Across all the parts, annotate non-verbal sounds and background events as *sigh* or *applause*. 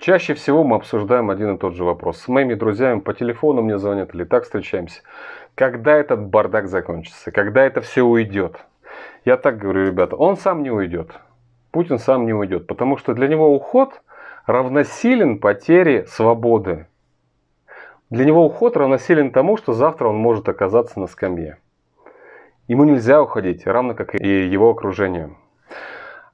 Чаще всего мы обсуждаем один и тот же вопрос. С моими друзьями по телефону мне звонят или так встречаемся. Когда этот бардак закончится? Когда это все уйдет? Я так говорю, ребята, он сам не уйдет. Путин сам не уйдет, потому что для него уход равносилен потере свободы. Для него уход равносилен тому, что завтра он может оказаться на скамье. Ему нельзя уходить, равно как и его окружению.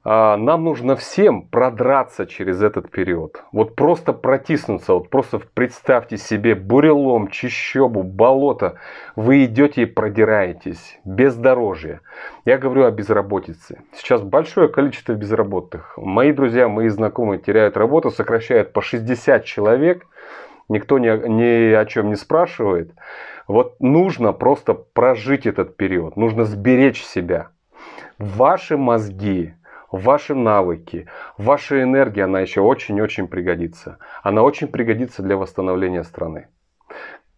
А, нам нужно всем продраться через этот период. Вот просто протиснуться, вот просто представьте себе бурелом, чищобу, болото. Вы идете и продираетесь. Бездорожье. Я говорю о безработице. Сейчас большое количество безработных. Мои друзья, мои знакомые теряют работу, сокращают по 60 человек. Никто ни, ни о чем не спрашивает. Вот нужно просто прожить этот период. Нужно сберечь себя. Ваши мозги ваши навыки, ваша энергия, она еще очень-очень пригодится. Она очень пригодится для восстановления страны.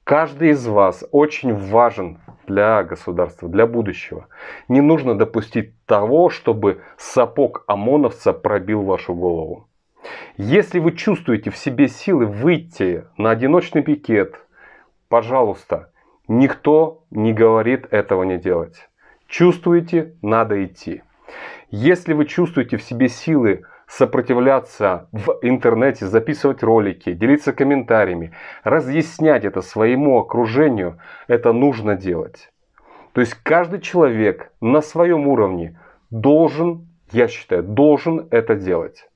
Каждый из вас очень важен для государства, для будущего. Не нужно допустить того, чтобы сапог ОМОНовца пробил вашу голову. Если вы чувствуете в себе силы выйти на одиночный пикет, пожалуйста, никто не говорит этого не делать. Чувствуете, надо идти. Если вы чувствуете в себе силы сопротивляться в интернете, записывать ролики, делиться комментариями, разъяснять это своему окружению, это нужно делать. То есть каждый человек на своем уровне должен, я считаю, должен это делать.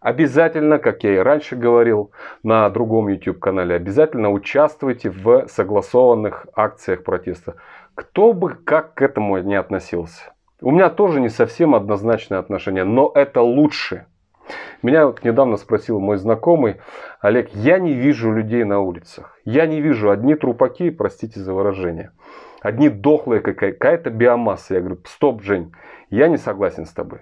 Обязательно, как я и раньше говорил на другом YouTube канале, обязательно участвуйте в согласованных акциях протеста. Кто бы как к этому не относился. У меня тоже не совсем однозначное отношение, но это лучше. Меня вот недавно спросил мой знакомый, Олег, я не вижу людей на улицах. Я не вижу одни трупаки, простите за выражение. Одни дохлые какая-то биомасса. Я говорю, стоп, Жень, я не согласен с тобой.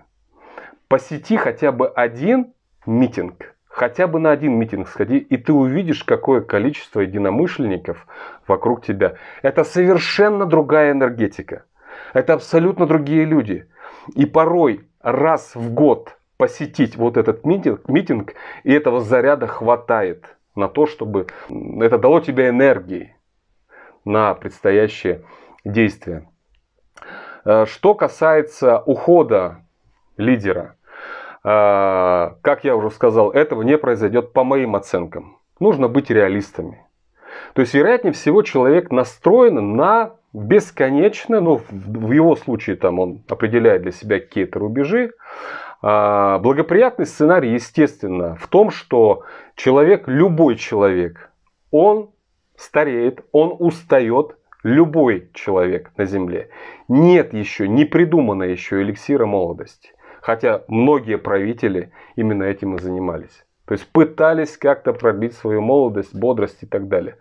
Посети хотя бы один митинг, хотя бы на один митинг сходи, и ты увидишь, какое количество единомышленников вокруг тебя. Это совершенно другая энергетика. Это абсолютно другие люди. И порой раз в год посетить вот этот митинг, митинг и этого заряда хватает на то, чтобы это дало тебе энергии на предстоящее действие э, Что касается ухода лидера, э, как я уже сказал, этого не произойдет по моим оценкам. Нужно быть реалистами. То есть, вероятнее всего, человек настроен на бесконечно, ну, в его случае там он определяет для себя какие-то рубежи. А, благоприятный сценарий, естественно, в том, что человек, любой человек, он стареет, он устает, любой человек на Земле. Нет еще, не придумано еще эликсира молодости. Хотя многие правители именно этим и занимались. То есть пытались как-то пробить свою молодость, бодрость и так далее.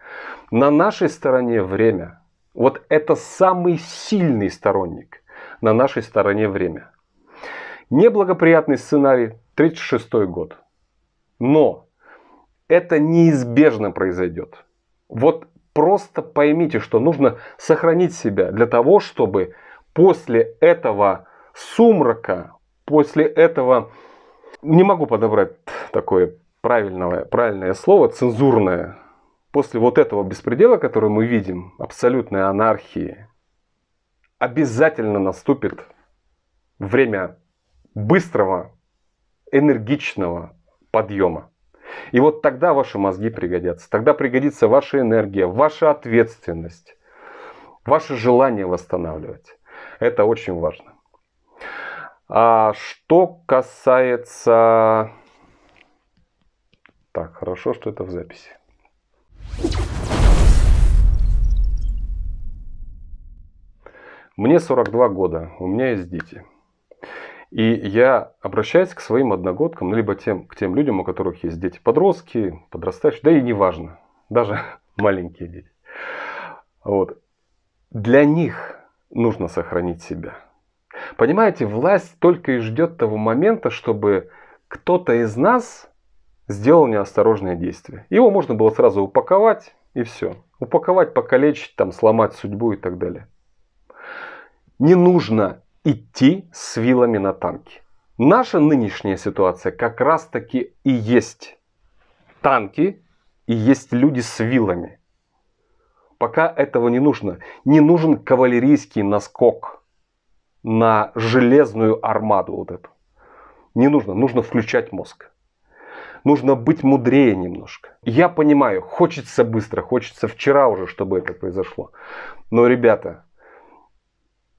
На нашей стороне время – вот это самый сильный сторонник на нашей стороне время. Неблагоприятный сценарий 36 год. Но это неизбежно произойдет. Вот просто поймите, что нужно сохранить себя для того, чтобы после этого сумрака, после этого, не могу подобрать такое правильное, правильное слово, цензурное после вот этого беспредела, который мы видим, абсолютной анархии, обязательно наступит время быстрого, энергичного подъема. И вот тогда ваши мозги пригодятся, тогда пригодится ваша энергия, ваша ответственность, ваше желание восстанавливать. Это очень важно. А что касается... Так, хорошо, что это в записи. Мне 42 года, у меня есть дети. И я обращаюсь к своим одногодкам, ну, либо тем, к тем людям, у которых есть дети подростки, подрастающие, да и неважно, даже *laughs* маленькие дети. Вот. Для них нужно сохранить себя. Понимаете, власть только и ждет того момента, чтобы кто-то из нас сделал неосторожное действие. Его можно было сразу упаковать и все. Упаковать, покалечить, там, сломать судьбу и так далее не нужно идти с вилами на танки. Наша нынешняя ситуация как раз таки и есть танки и есть люди с вилами. Пока этого не нужно. Не нужен кавалерийский наскок на железную армаду вот эту. Не нужно, нужно включать мозг. Нужно быть мудрее немножко. Я понимаю, хочется быстро, хочется вчера уже, чтобы это произошло. Но, ребята,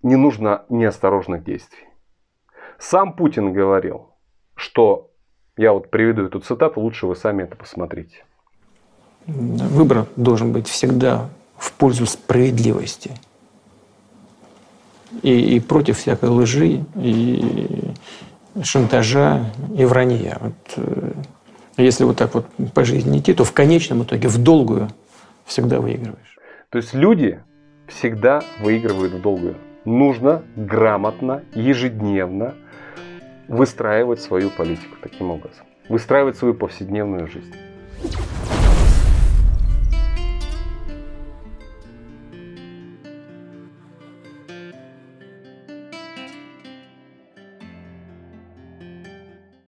не нужно неосторожных действий. Сам Путин говорил, что, я вот приведу эту цитату, лучше вы сами это посмотрите. Выбор должен быть всегда в пользу справедливости и, и против всякой лжи, и шантажа, и вранья. Вот, э, если вот так вот по жизни идти, то в конечном итоге в долгую всегда выигрываешь. То есть люди всегда выигрывают в долгую нужно грамотно, ежедневно выстраивать свою политику таким образом, выстраивать свою повседневную жизнь.